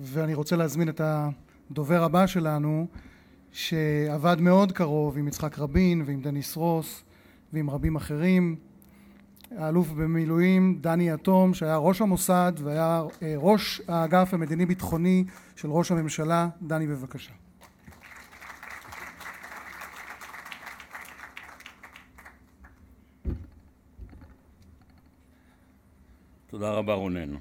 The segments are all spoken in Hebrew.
ואני רוצה להזמין את הדובר הבא שלנו, שעבד מאוד קרוב עם יצחק רבין ועם דניס רוס ועם רבים אחרים, האלוף במילואים דני יתום שהיה ראש המוסד והיה אה, ראש האגף המדיני ביטחוני של ראש הממשלה. דני בבקשה. תודה רבה רונן.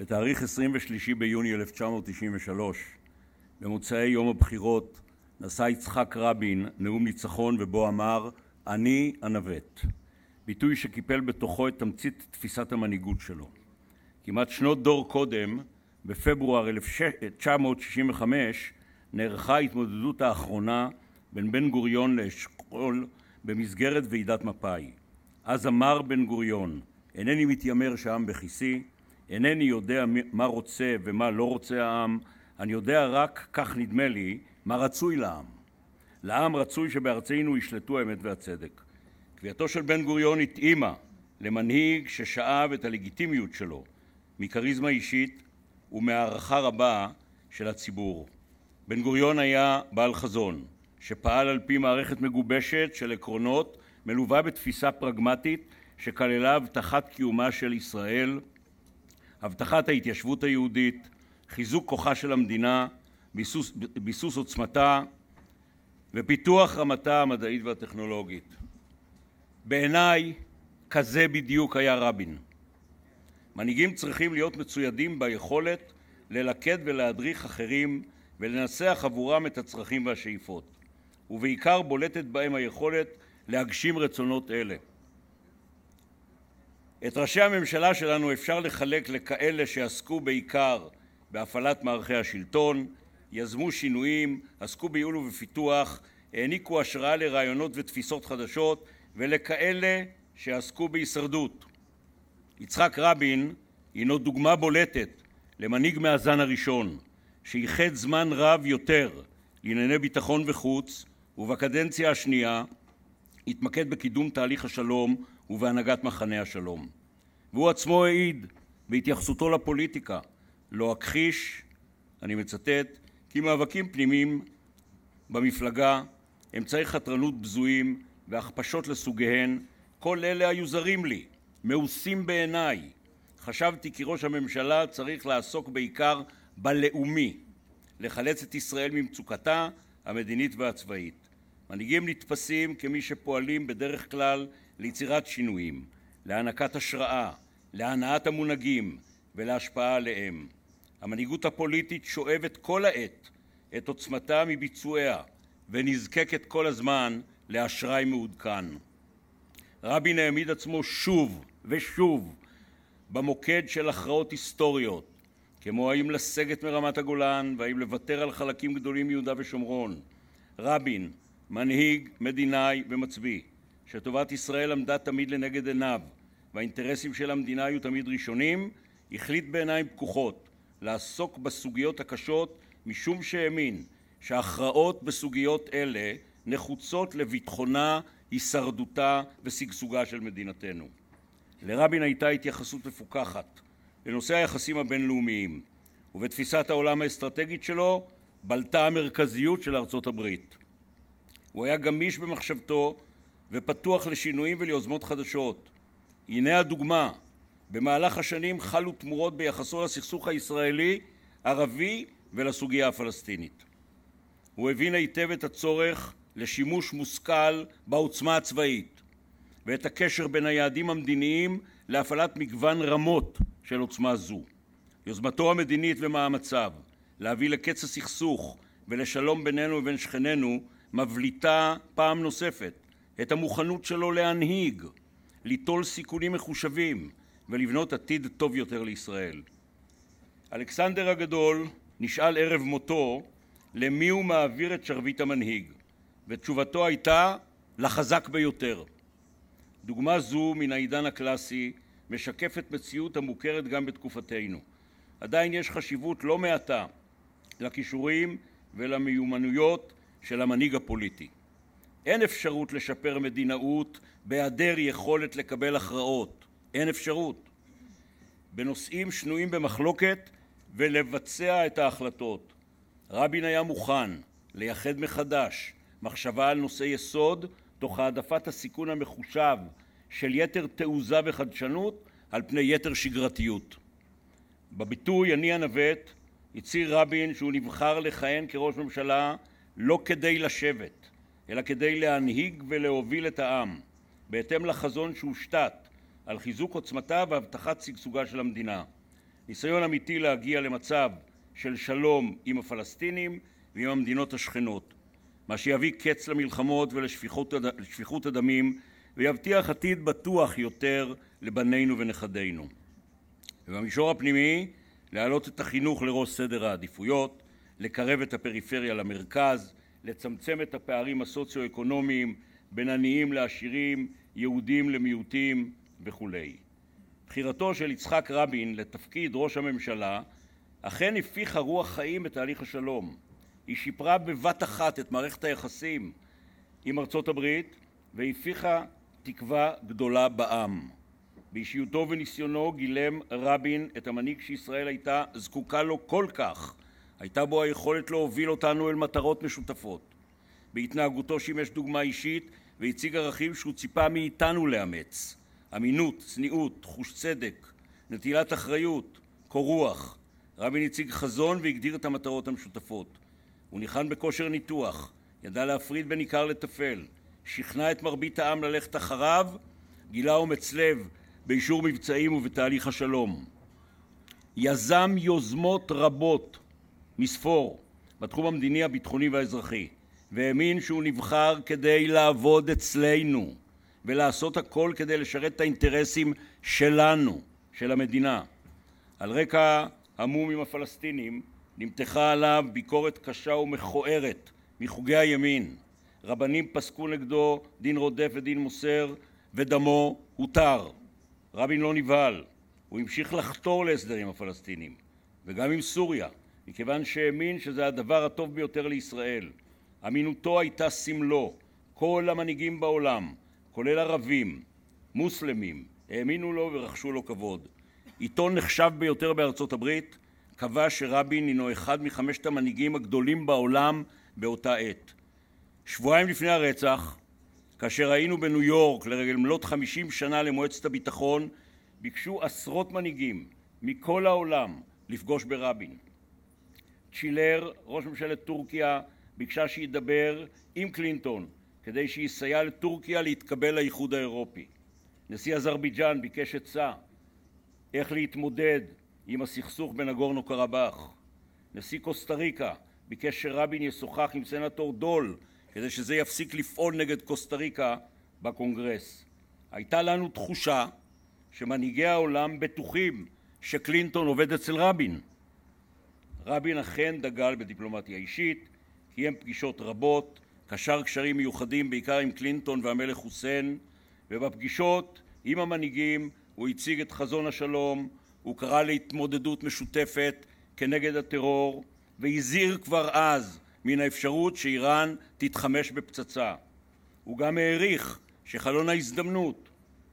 בתאריך 23 ביוני 1993, במוצאי יום הבחירות, נשא יצחק רבין נאום ניצחון ובו אמר "אני הנווט", ביטוי שקיפל בתוכו את תמצית תפיסת המנהיגות שלו. כמעט שנות דור קודם, בפברואר 1965, נערכה ההתמודדות האחרונה בין בן גוריון לאשכול במסגרת ועידת מפא"י. אז אמר בן גוריון, אינני מתיימר שהעם בכיסי, אינני יודע מה רוצה ומה לא רוצה העם, אני יודע רק, כך נדמה לי, מה רצוי לעם. לעם רצוי שבארצנו ישלטו האמת והצדק. קביעתו של בן גוריון התאימה למנהיג ששאב את הלגיטימיות שלו מכריזמה אישית ומהערכה רבה של הציבור. בן גוריון היה בעל חזון, שפעל על פי מערכת מגובשת של עקרונות מלווה בתפיסה פרגמטית שכללה הבטחת קיומה של ישראל הבטחת ההתיישבות היהודית, חיזוק כוחה של המדינה, ביסוס, ביסוס עוצמתה ופיתוח רמתה המדעית והטכנולוגית. בעיניי, כזה בדיוק היה רבין. מנהיגים צריכים להיות מצוידים ביכולת ללכד ולהדריך אחרים ולנסח עבורם את הצרכים והשאיפות, ובעיקר בולטת בהם היכולת להגשים רצונות אלה. את ראשי הממשלה שלנו אפשר לחלק לכאלה שעסקו בעיקר בהפעלת מערכי השלטון, יזמו שינויים, עסקו בייעול ובפיתוח, העניקו השראה לרעיונות ותפיסות חדשות, ולכאלה שעסקו בהישרדות. יצחק רבין הינו דוגמה בולטת למנהיג מהזן הראשון, שאיחד זמן רב יותר לענייני ביטחון וחוץ, ובקדנציה השנייה התמקד בקידום תהליך השלום ובהנהגת מחנה השלום. והוא עצמו העיד בהתייחסותו לפוליטיקה, לא אכחיש, אני מצטט, כי מאבקים פנימיים במפלגה, אמצעי חתרנות בזויים והכפשות לסוגיהן, כל אלה היו זרים לי, מאוסים בעיניי. חשבתי כי ראש הממשלה צריך לעסוק בעיקר בלאומי, לחלץ את ישראל ממצוקתה המדינית והצבאית. מנהיגים נתפסים כמי שפועלים בדרך כלל ליצירת שינויים, להענקת השראה, להנעת המונהגים ולהשפעה עליהם. המנהיגות הפוליטית שואבת כל העת את עוצמתה מביצועיה ונזקקת כל הזמן לאשראי מעודכן. רבין העמיד עצמו שוב ושוב במוקד של הכרעות היסטוריות, כמו האם לסגת מרמת הגולן והאם לוותר על חלקים גדולים מיהודה ושומרון. רבין, מנהיג, מדינאי ומצביא. שטובת ישראל עמדה תמיד לנגד עיניו והאינטרסים של המדינה היו תמיד ראשונים, החליט בעיניים פקוחות לעסוק בסוגיות הקשות משום שהאמין שהכרעות בסוגיות אלה נחוצות לביטחונה, הישרדותה ושגשוגה של מדינתנו. לרבין הייתה התייחסות מפוקחת לנושא היחסים הבינלאומיים, ובתפיסת העולם האסטרטגית שלו בלטה המרכזיות של ארצות הברית. הוא היה גמיש במחשבתו ופתוח לשינויים וליוזמות חדשות. הנה הדוגמה: במהלך השנים חלו תמורות ביחסו לסכסוך הישראלי-ערבי ולסוגיה הפלסטינית. הוא הבין היטב את הצורך לשימוש מושכל בעוצמה הצבאית ואת הקשר בין היעדים המדיניים להפעלת מגוון רמות של עוצמה זו. יוזמתו המדינית ומאמציו להביא לקץ הסכסוך ולשלום בינינו ובין שכנינו מבליטה פעם נוספת את המוכנות שלו להנהיג, ליטול סיכונים מחושבים ולבנות עתיד טוב יותר לישראל. אלכסנדר הגדול נשאל ערב מותו למי הוא מעביר את שרביט המנהיג, ותשובתו הייתה לחזק ביותר. דוגמה זו מן העידן הקלאסי משקפת מציאות המוכרת גם בתקופתנו. עדיין יש חשיבות לא מעטה לכישורים ולמיומנויות של המנהיג הפוליטי. אין אפשרות לשפר מדינאות בהיעדר יכולת לקבל הכרעות. אין אפשרות. בנושאים שנויים במחלוקת ולבצע את ההחלטות. רבין היה מוכן לייחד מחדש מחשבה על נושאי יסוד תוך העדפת הסיכון המחושב של יתר תעוזה וחדשנות על פני יתר שגרתיות. בביטוי "אני הנווט" הצהיר רבין שהוא נבחר לכהן כראש ממשלה לא כדי לשבת, אלא כדי להנהיג ולהוביל את העם, בהתאם לחזון שהושתת על חיזוק עוצמתה והבטחת שגשוגה של המדינה. ניסיון אמיתי להגיע למצב של שלום עם הפלסטינים ועם המדינות השכנות, מה שיביא קץ למלחמות ולשפיכות הדמים ויבטיח עתיד בטוח יותר לבנינו ונכדינו. ובמישור הפנימי, להעלות את החינוך לראש סדר העדיפויות, לקרב את הפריפריה למרכז, לצמצם את הפערים הסוציו-אקונומיים בין עניים לעשירים, יהודים למיעוטים וכולי. בחירתו של יצחק רבין לתפקיד ראש הממשלה אכן הפיחה רוח חיים בתהליך השלום. היא שיפרה בבת אחת את מערכת היחסים עם ארצות הברית והפיחה תקווה גדולה בעם. באישיותו וניסיונו גילם רבין את המנהיג שישראל הייתה זקוקה לו כל כך הייתה בו היכולת להוביל אותנו אל מטרות משותפות. בהתנהגותו שימש דוגמה אישית והציג ערכים שהוא ציפה מאיתנו לאמץ: אמינות, צניעות, חוש צדק, נטילת אחריות, קור רוח. רבין הציג חזון והגדיר את המטרות המשותפות. הוא ניחן בכושר ניתוח, ידע להפריד בין עיקר לטפל, שכנע את מרבית העם ללכת אחריו, גילה אומץ לב באישור מבצעים ובתהליך השלום. יזם יוזמות רבות מספור בתחום המדיני, הביטחוני והאזרחי, והאמין שהוא נבחר כדי לעבוד אצלנו ולעשות הכל כדי לשרת את האינטרסים שלנו, של המדינה. על רקע המום עם הפלסטינים נמתחה עליו ביקורת קשה ומכוערת מחוגי הימין. רבנים פסקו נגדו דין רודף ודין מוסר, ודמו הותר. רבין לא נבהל, הוא המשיך לחתור להסדרים הפלסטינים, וגם עם סוריה, מכיוון שהאמין שזה הדבר הטוב ביותר לישראל. אמינותו הייתה סמלו. כל המנהיגים בעולם, כולל ערבים, מוסלמים, האמינו לו ורכשו לו כבוד. עיתון נחשב ביותר בארצות הברית קבע שרבין הינו אחד מחמשת המנהיגים הגדולים בעולם באותה עת. שבועיים לפני הרצח, כאשר היינו בניו יורק לרגל מלאת חמישים שנה למועצת הביטחון, ביקשו עשרות מנהיגים מכל העולם לפגוש ברבין. צ'ילר, ראש ממשלת טורקיה, ביקשה שידבר עם קלינטון כדי שיסייע לטורקיה להתקבל לאיחוד האירופי. נשיא אזרבייג'אן ביקש עצה איך להתמודד עם הסכסוך בנגורנו קרבאח. נשיא קוסטה ריקה ביקש שרבין ישוחח עם סנטור דול כדי שזה יפסיק לפעול נגד קוסטה ריקה בקונגרס. הייתה לנו תחושה שמנהיגי העולם בטוחים שקלינטון עובד אצל רבין, רבין אכן דגל בדיפלומטיה אישית, קיים פגישות רבות, קשר קשרים מיוחדים בעיקר עם קלינטון והמלך חוסיין, ובפגישות עם המנהיגים הוא הציג את חזון השלום, הוא קרא להתמודדות משותפת כנגד הטרור, והזהיר כבר אז מן האפשרות שאיראן תתחמש בפצצה. הוא גם העריך שחלון ההזדמנות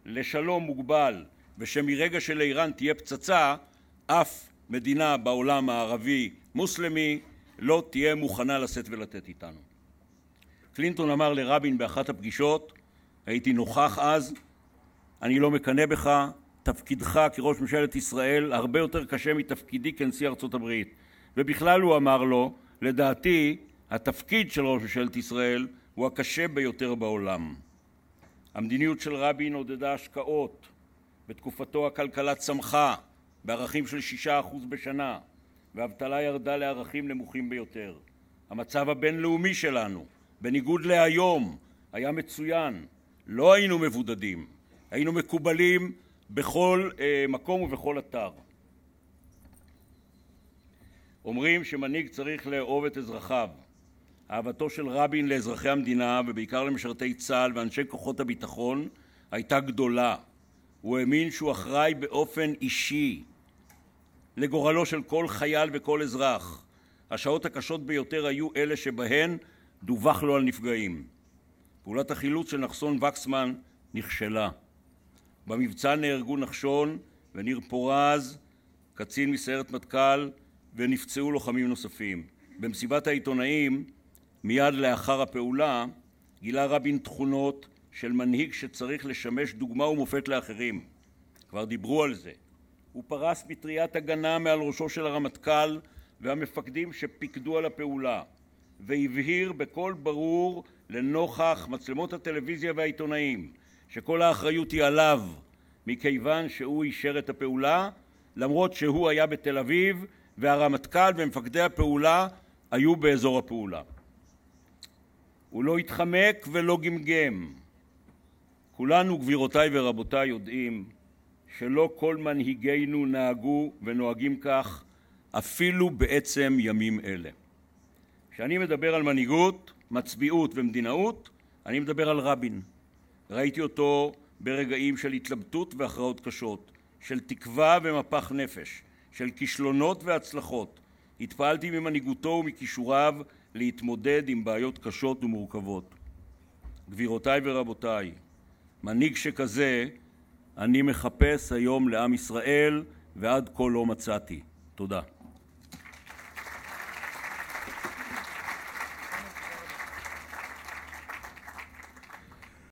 לשלום מוגבל ושמרגע שלאיראן תהיה פצצה אף מדינה בעולם הערבי-מוסלמי לא תהיה מוכנה לשאת ולתת איתנו. קלינטון אמר לרבין באחת הפגישות, הייתי נוכח אז, אני לא מקנא בך, תפקידך כראש ממשלת ישראל הרבה יותר קשה מתפקידי כנשיא ארצות הברית. ובכלל הוא אמר לו, לדעתי התפקיד של ראש ממשלת ישראל הוא הקשה ביותר בעולם. המדיניות של רבין עודדה השקעות, בתקופתו הכלכלה צמחה, בערכים של 6% בשנה, והאבטלה ירדה לערכים נמוכים ביותר. המצב הבינלאומי שלנו, בניגוד להיום, היה מצוין. לא היינו מבודדים, היינו מקובלים בכל אה, מקום ובכל אתר. אומרים שמנהיג צריך לאהוב את אזרחיו. אהבתו של רבין לאזרחי המדינה, ובעיקר למשרתי צה"ל ואנשי כוחות הביטחון, הייתה גדולה. הוא האמין שהוא אחראי באופן אישי לגורלו של כל חייל וכל אזרח. השעות הקשות ביותר היו אלה שבהן דווח לו על נפגעים. פעולת החילוץ של נחסון וקסמן נכשלה. במבצע נהרגו נחשון וניר פורז, קצין מסיירת מטכ"ל, ונפצעו לוחמים נוספים. במסיבת העיתונאים, מיד לאחר הפעולה, גילה רבין תכונות של מנהיג שצריך לשמש דוגמה ומופת לאחרים. כבר דיברו על זה. הוא פרס מטריית הגנה מעל ראשו של הרמטכ"ל והמפקדים שפיקדו על הפעולה והבהיר בקול ברור לנוכח מצלמות הטלוויזיה והעיתונאים שכל האחריות היא עליו מכיוון שהוא אישר את הפעולה למרות שהוא היה בתל אביב והרמטכ"ל ומפקדי הפעולה היו באזור הפעולה. הוא לא התחמק ולא גמגם. כולנו, גבירותיי ורבותיי, יודעים שלא כל מנהיגינו נהגו ונוהגים כך אפילו בעצם ימים אלה. כשאני מדבר על מנהיגות, מצביעות ומדינאות, אני מדבר על רבין. ראיתי אותו ברגעים של התלבטות והכרעות קשות, של תקווה ומפח נפש, של כישלונות והצלחות. התפעלתי ממנהיגותו ומכישוריו להתמודד עם בעיות קשות ומורכבות. גבירותיי ורבותיי, מנהיג שכזה אני מחפש היום לעם ישראל ועד כה לא מצאתי. תודה.